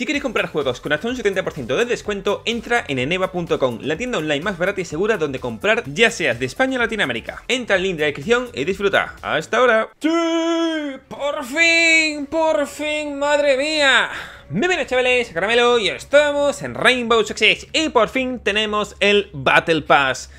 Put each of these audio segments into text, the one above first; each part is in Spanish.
Si queréis comprar juegos con hasta un 70% de descuento, entra en eneva.com, la tienda online más barata y segura donde comprar ya seas de España o Latinoamérica. Entra al link de la descripción y disfruta. ¡Hasta ahora! ¡Sí! ¡Por fin! ¡Por fin! ¡Madre mía! ¡Bienvenidos chavales, Caramelo y estamos en Rainbow Six y por fin tenemos el Battle Pass.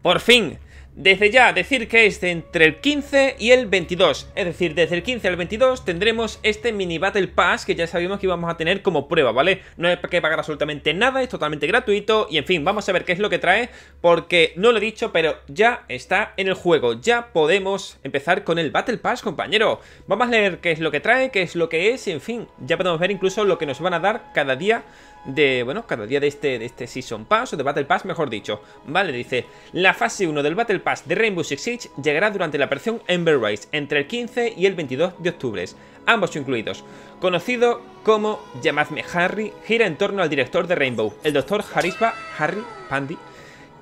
¡Por fin! Desde ya decir que es entre el 15 y el 22, es decir, desde el 15 al 22 tendremos este mini Battle Pass que ya sabíamos que íbamos a tener como prueba, ¿vale? No hay que pagar absolutamente nada, es totalmente gratuito y en fin, vamos a ver qué es lo que trae porque no lo he dicho, pero ya está en el juego, ya podemos empezar con el Battle Pass, compañero. Vamos a leer qué es lo que trae, qué es lo que es, en fin, ya podemos ver incluso lo que nos van a dar cada día de, bueno, cada día de este, de este Season Pass o de Battle Pass, mejor dicho. Vale, dice, la fase 1 del Battle Pass de Rainbow Six Siege llegará durante la operación Ember Rise entre el 15 y el 22 de octubre, ambos incluidos. Conocido como Llamadme Harry, gira en torno al director de Rainbow, el doctor Harisba Harry Pandy,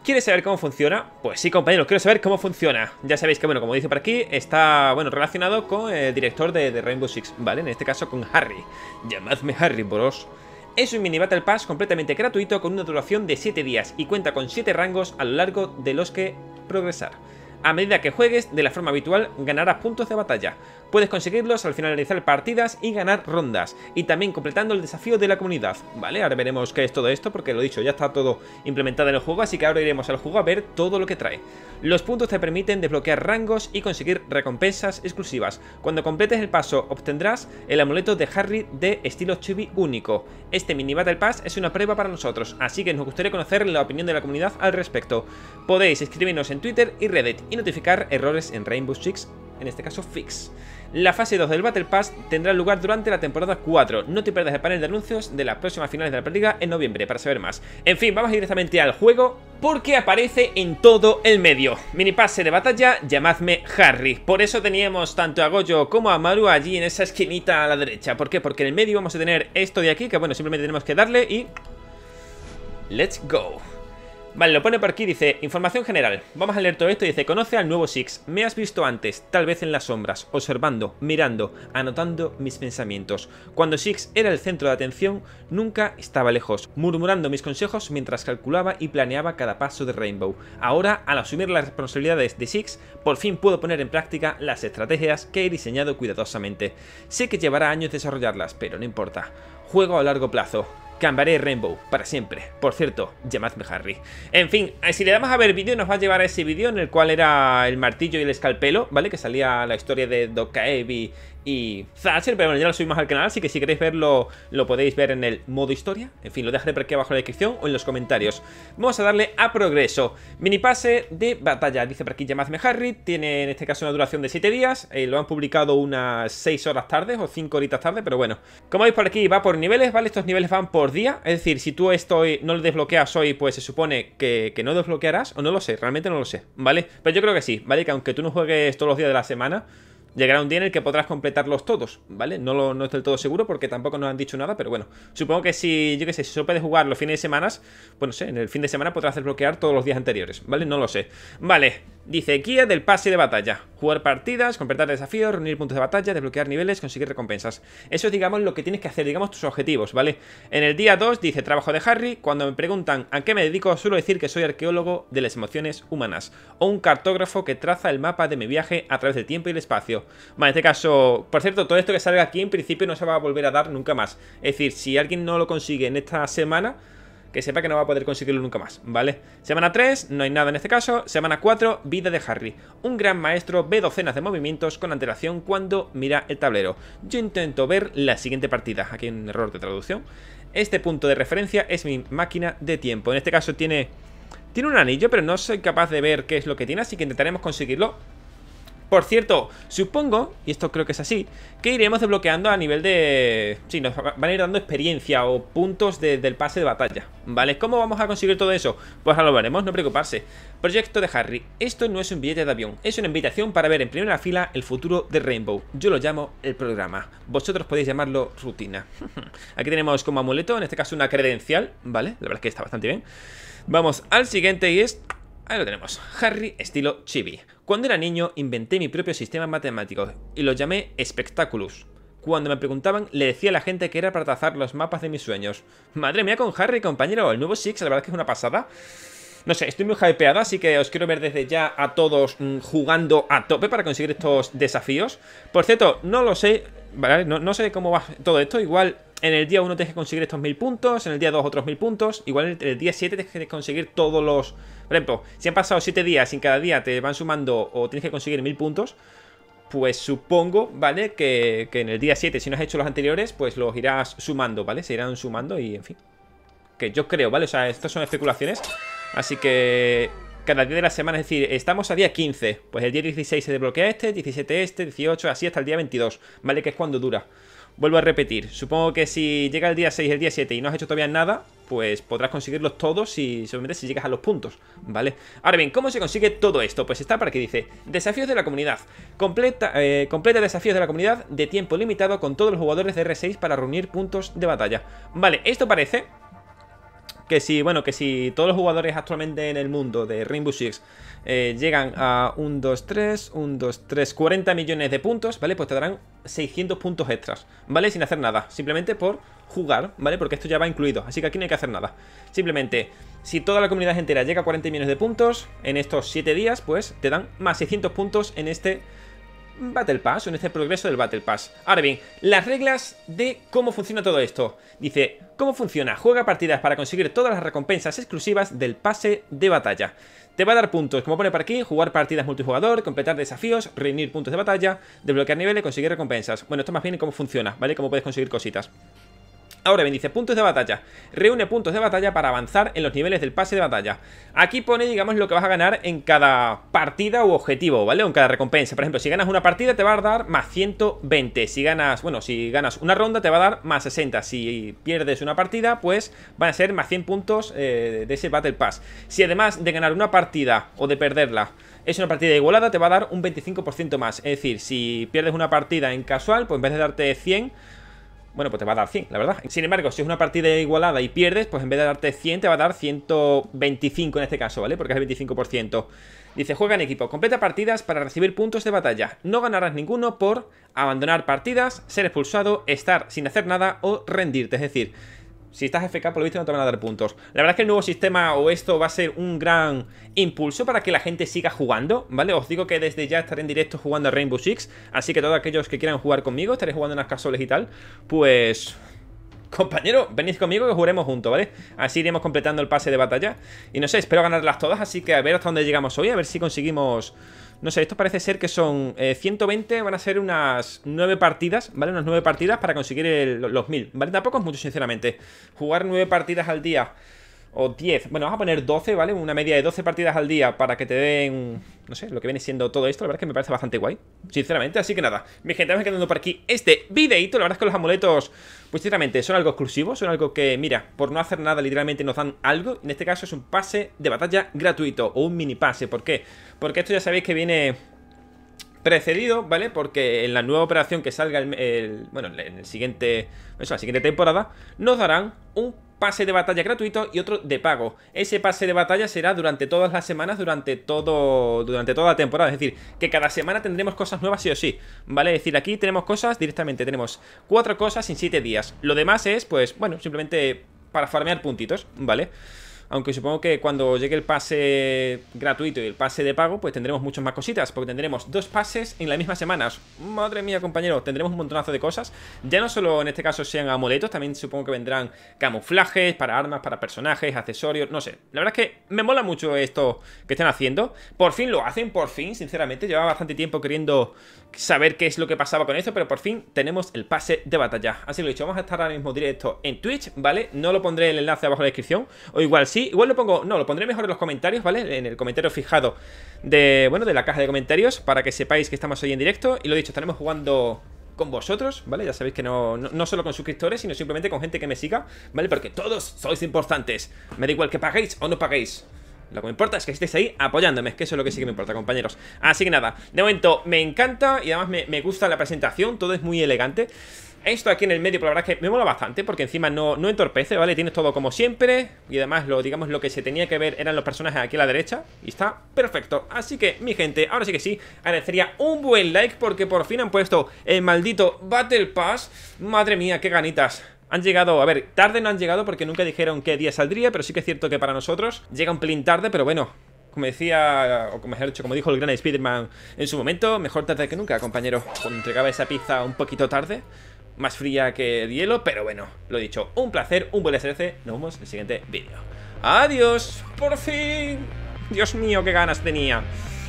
¿Quieres saber cómo funciona? Pues sí, compañero quiero saber cómo funciona. Ya sabéis que, bueno, como dice por aquí, está, bueno, relacionado con el director de, de Rainbow Six, ¿vale? En este caso con Harry. Llamadme Harry, bros. Es un mini Battle Pass completamente gratuito con una duración de 7 días y cuenta con 7 rangos a lo largo de los que progresar. A medida que juegues, de la forma habitual, ganarás puntos de batalla. Puedes conseguirlos al finalizar partidas y ganar rondas, y también completando el desafío de la comunidad, ¿vale? Ahora veremos qué es todo esto, porque lo dicho, ya está todo implementado en el juego, así que ahora iremos al juego a ver todo lo que trae. Los puntos te permiten desbloquear rangos y conseguir recompensas exclusivas. Cuando completes el paso obtendrás el amuleto de Harry de estilo chibi único. Este mini Battle Pass es una prueba para nosotros, así que nos gustaría conocer la opinión de la comunidad al respecto. Podéis escribirnos en Twitter y Reddit y notificar errores en Rainbow Six en este caso Fix. La fase 2 del Battle Pass tendrá lugar durante la temporada 4. No te pierdas el panel de anuncios de las próximas finales de la práctica en noviembre para saber más. En fin, vamos directamente al juego porque aparece en todo el medio. Mini pase de batalla, llamadme Harry. Por eso teníamos tanto a Goyo como a Maru allí en esa esquinita a la derecha. ¿Por qué? Porque en el medio vamos a tener esto de aquí, que bueno, simplemente tenemos que darle y... Let's go. Vale, lo pone por aquí, dice, información general. Vamos a leer todo esto y dice, conoce al nuevo Six. Me has visto antes, tal vez en las sombras, observando, mirando, anotando mis pensamientos. Cuando Six era el centro de atención, nunca estaba lejos, murmurando mis consejos mientras calculaba y planeaba cada paso de Rainbow. Ahora, al asumir las responsabilidades de Six, por fin puedo poner en práctica las estrategias que he diseñado cuidadosamente. Sé que llevará años desarrollarlas, pero no importa. Juego a largo plazo. Cambaré Rainbow, para siempre. Por cierto, llamadme Harry. En fin, eh, si le damos a ver vídeo, nos va a llevar a ese vídeo en el cual era el martillo y el escalpelo, ¿vale? Que salía la historia de Dokkaebi y Thatcher, pero bueno, ya lo subimos al canal, así que si queréis verlo, lo podéis ver en el modo historia. En fin, lo dejaré por aquí abajo en la descripción o en los comentarios. Vamos a darle a progreso. Mini pase de batalla, dice por aquí llamadme Harry, tiene en este caso una duración de 7 días, eh, lo han publicado unas 6 horas tarde o 5 horitas tarde, pero bueno. Como veis por aquí va por niveles, ¿vale? Estos niveles van por día, es decir, si tú estoy no lo desbloqueas hoy, pues se supone que, que no desbloquearás, o no lo sé, realmente no lo sé, ¿vale? Pero yo creo que sí, ¿vale? Que aunque tú no juegues todos los días de la semana... Llegará un día en el que podrás completarlos todos, ¿vale? No, lo, no estoy del todo seguro porque tampoco nos han dicho nada, pero bueno. Supongo que si, yo qué sé, si supe puedes jugar los fines de semana, pues no sé, en el fin de semana podrás desbloquear todos los días anteriores, ¿vale? No lo sé. Vale, Dice, guía del pase de batalla. Jugar partidas, completar desafíos, reunir puntos de batalla, desbloquear niveles, conseguir recompensas. Eso es, digamos, lo que tienes que hacer, digamos, tus objetivos, ¿vale? En el día 2 dice, trabajo de Harry. Cuando me preguntan a qué me dedico, suelo decir que soy arqueólogo de las emociones humanas. O un cartógrafo que traza el mapa de mi viaje a través del tiempo y el espacio. Vale, en este caso, por cierto, todo esto que salga aquí en principio no se va a volver a dar nunca más. Es decir, si alguien no lo consigue en esta semana que sepa que no va a poder conseguirlo nunca más, ¿vale? Semana 3, no hay nada en este caso. Semana 4, vida de Harry. Un gran maestro ve docenas de movimientos con antelación cuando mira el tablero. Yo intento ver la siguiente partida. Aquí hay un error de traducción. Este punto de referencia es mi máquina de tiempo. En este caso tiene... Tiene un anillo, pero no soy capaz de ver qué es lo que tiene, así que intentaremos conseguirlo por cierto, supongo, y esto creo que es así, que iremos desbloqueando a nivel de... Sí, nos van a ir dando experiencia o puntos del pase de batalla, ¿vale? ¿Cómo vamos a conseguir todo eso? Pues ahora lo veremos, no preocuparse. Proyecto de Harry. Esto no es un billete de avión, es una invitación para ver en primera fila el futuro de Rainbow. Yo lo llamo el programa. Vosotros podéis llamarlo rutina. Aquí tenemos como amuleto, en este caso una credencial, ¿vale? La verdad es que está bastante bien. Vamos al siguiente y es Ahí lo tenemos, Harry estilo chibi. Cuando era niño inventé mi propio sistema matemático y lo llamé Spectaculus. Cuando me preguntaban, le decía a la gente que era para trazar los mapas de mis sueños. Madre mía con Harry, compañero, el nuevo Six, la verdad que es una pasada. No sé, estoy muy hypeado, así que os quiero ver desde ya a todos mm, jugando a tope para conseguir estos desafíos. Por cierto, no lo sé, no, sé cómo va todo esto. Igual en el día 1 tienes que conseguir estos 1000 puntos, en el día 2 otros 1000 puntos. Igual en el día 7 tienes que conseguir todos los... Por ejemplo, si han pasado 7 días y en cada día te van sumando o tienes que conseguir 1000 puntos, pues supongo, ¿vale? Que, que en el día 7, si no has hecho los anteriores, pues los irás sumando, ¿vale? Se irán sumando y en fin. Que yo creo, ¿vale? O sea, estas son especulaciones. Así que cada día de la semana. Es decir, estamos a día 15. Pues el día 16 se desbloquea este, 17 este, 18, así hasta el día 22, ¿vale? Que es cuando dura. Vuelvo a repetir, supongo que si llega el día 6, el día 7 y no has hecho todavía nada, pues podrás conseguirlos todos si solamente si llegas a los puntos, ¿vale? Ahora bien, ¿cómo se consigue todo esto? Pues está para que dice, desafíos de la comunidad. Completa, eh, completa desafíos de la comunidad de tiempo limitado con todos los jugadores de R6 para reunir puntos de batalla. Vale, esto parece que si, bueno, que si todos los jugadores actualmente en el mundo de Rainbow Six eh, llegan a 1, 2, 3, 1, 2, 3, 40 millones de puntos, ¿vale? Pues te darán 600 puntos extras, ¿vale? Sin hacer nada, simplemente por jugar, ¿vale? Porque esto ya va incluido, así que aquí no hay que hacer nada. Simplemente, si toda la comunidad entera llega a 40 millones de puntos en estos 7 días, pues te dan más 600 puntos en este Battle Pass o en este progreso del Battle Pass. Ahora bien, las reglas de cómo funciona todo esto. Dice, ¿cómo funciona? Juega partidas para conseguir todas las recompensas exclusivas del pase de batalla. Te va a dar puntos, como pone por aquí, jugar partidas multijugador, completar desafíos, reunir puntos de batalla, desbloquear niveles, conseguir recompensas. Bueno, esto más bien cómo funciona, ¿vale? Cómo puedes conseguir cositas. Ahora bien, dice puntos de batalla. Reúne puntos de batalla para avanzar en los niveles del pase de batalla. Aquí pone, digamos, lo que vas a ganar en cada partida u objetivo, ¿vale? O en cada recompensa. Por ejemplo, si ganas una partida te va a dar más 120. Si ganas, bueno, si ganas una ronda te va a dar más 60. Si pierdes una partida, pues van a ser más 100 puntos eh, de ese Battle Pass. Si además de ganar una partida o de perderla es una partida igualada, te va a dar un 25% más. Es decir, si pierdes una partida en casual, pues en vez de darte 100 bueno, pues te va a dar 100, la verdad. Sin embargo, si es una partida igualada y pierdes, pues en vez de darte 100, te va a dar 125 en este caso, ¿vale? Porque es el 25%. Dice, juega en equipo, completa partidas para recibir puntos de batalla. No ganarás ninguno por abandonar partidas, ser expulsado, estar sin hacer nada o rendirte. Es decir, si estás FK, por lo visto no te van a dar puntos. La verdad es que el nuevo sistema o esto va a ser un gran impulso para que la gente siga jugando, ¿vale? Os digo que desde ya estaré en directo jugando a Rainbow Six, así que todos aquellos que quieran jugar conmigo, estaré jugando las casoles y tal, pues Compañero, venid conmigo que jugaremos juntos, ¿vale? Así iremos completando el pase de batalla. Y no sé, espero ganarlas todas, así que a ver hasta dónde llegamos hoy, a ver si conseguimos... No sé, esto parece ser que son 120, eh, van a ser unas 9 partidas, ¿vale? Unas 9 partidas para conseguir los 1000, ¿vale? Tampoco es mucho, sinceramente. Jugar 9 partidas al día o 10, bueno, vamos a poner 12, ¿vale? Una media de 12 partidas al día para que te den, no sé, lo que viene siendo todo esto. La verdad es que me parece bastante guay, sinceramente. Así que nada, mi gente, vamos quedando por aquí este videito. La verdad es que los amuletos, pues sinceramente, son algo exclusivo, son algo que, mira, por no hacer nada, literalmente nos dan algo. En este caso es un pase de batalla gratuito o un mini pase. ¿Por qué? Porque esto ya sabéis que viene precedido, ¿vale? Porque en la nueva operación que salga el bueno, en el siguiente, eso, la siguiente temporada, nos darán un pase de batalla gratuito y otro de pago. Ese pase de batalla será durante todas las semanas, durante todo durante toda la temporada, es decir, que cada semana tendremos cosas nuevas sí o sí, ¿vale? Es decir, aquí tenemos cosas, directamente tenemos cuatro cosas en siete días. Lo demás es, pues, bueno, simplemente para farmear puntitos, ¿vale? vale aunque supongo que cuando llegue el pase gratuito y el pase de pago, pues tendremos muchas más cositas, porque tendremos dos pases en la misma semana. Madre mía, compañero, tendremos un montonazo de cosas. Ya no solo en este caso sean amuletos, también supongo que vendrán camuflajes para armas, para personajes, accesorios, no sé. La verdad es que me mola mucho esto que están haciendo. Por fin lo hacen, por fin, sinceramente. Llevaba bastante tiempo queriendo saber qué es lo que pasaba con esto, pero por fin tenemos el pase de batalla. Así lo he dicho, vamos a estar ahora mismo directo en Twitch, ¿vale? No lo pondré el enlace abajo en la descripción, o igual sí Igual lo pongo, no, lo pondré mejor en los comentarios, ¿vale? En el comentario fijado de, bueno, de la caja de comentarios para que sepáis que estamos hoy en directo. Y lo dicho, estaremos jugando con vosotros, ¿vale? Ya sabéis que no, no, solo con suscriptores, sino simplemente con gente que me siga, ¿vale? Porque todos sois importantes. Me da igual que paguéis o no paguéis. Lo que me importa es que estéis ahí apoyándome, que eso es lo que sí que me importa, compañeros. Así que nada, de momento me encanta y además me, me gusta la presentación, todo es muy elegante esto aquí en el medio, pues la verdad es que me mola bastante porque encima no, no entorpece, ¿vale? Tienes todo como siempre y además, lo, digamos, lo que se tenía que ver eran los personajes aquí a la derecha y está perfecto. Así que, mi gente, ahora sí que sí, agradecería un buen like porque por fin han puesto el maldito Battle Pass. Madre mía, qué ganitas. Han llegado, a ver, tarde no han llegado porque nunca dijeron qué día saldría, pero sí que es cierto que para nosotros llega un plin tarde, pero bueno, como decía, o como, dicho, como dijo el gran Spider-Man en su momento, mejor tarde que nunca, compañero. Cuando pues entregaba esa pizza un poquito tarde, más fría que el hielo, pero bueno, lo dicho, un placer, un buen SRC, nos vemos en el siguiente vídeo. ¡Adiós! ¡Por fin! Dios mío, qué ganas tenía.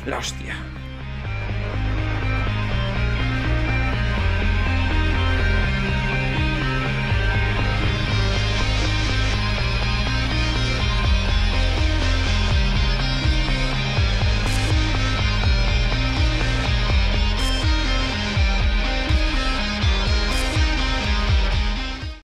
La hostia.